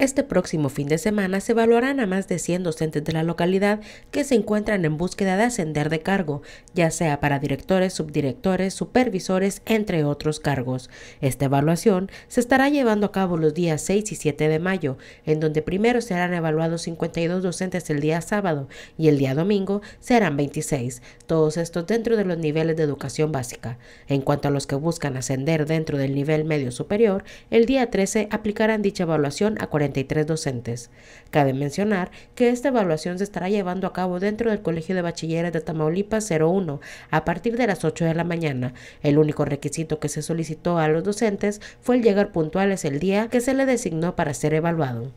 Este próximo fin de semana se evaluarán a más de 100 docentes de la localidad que se encuentran en búsqueda de ascender de cargo, ya sea para directores, subdirectores, supervisores, entre otros cargos. Esta evaluación se estará llevando a cabo los días 6 y 7 de mayo, en donde primero serán evaluados 52 docentes el día sábado y el día domingo serán 26, todos estos dentro de los niveles de educación básica. En cuanto a los que buscan ascender dentro del nivel medio superior, el día 13 aplicarán dicha evaluación a 40 docentes. Cabe mencionar que esta evaluación se estará llevando a cabo dentro del Colegio de Bachilleres de Tamaulipas 01 a partir de las 8 de la mañana. El único requisito que se solicitó a los docentes fue el llegar puntuales el día que se le designó para ser evaluado.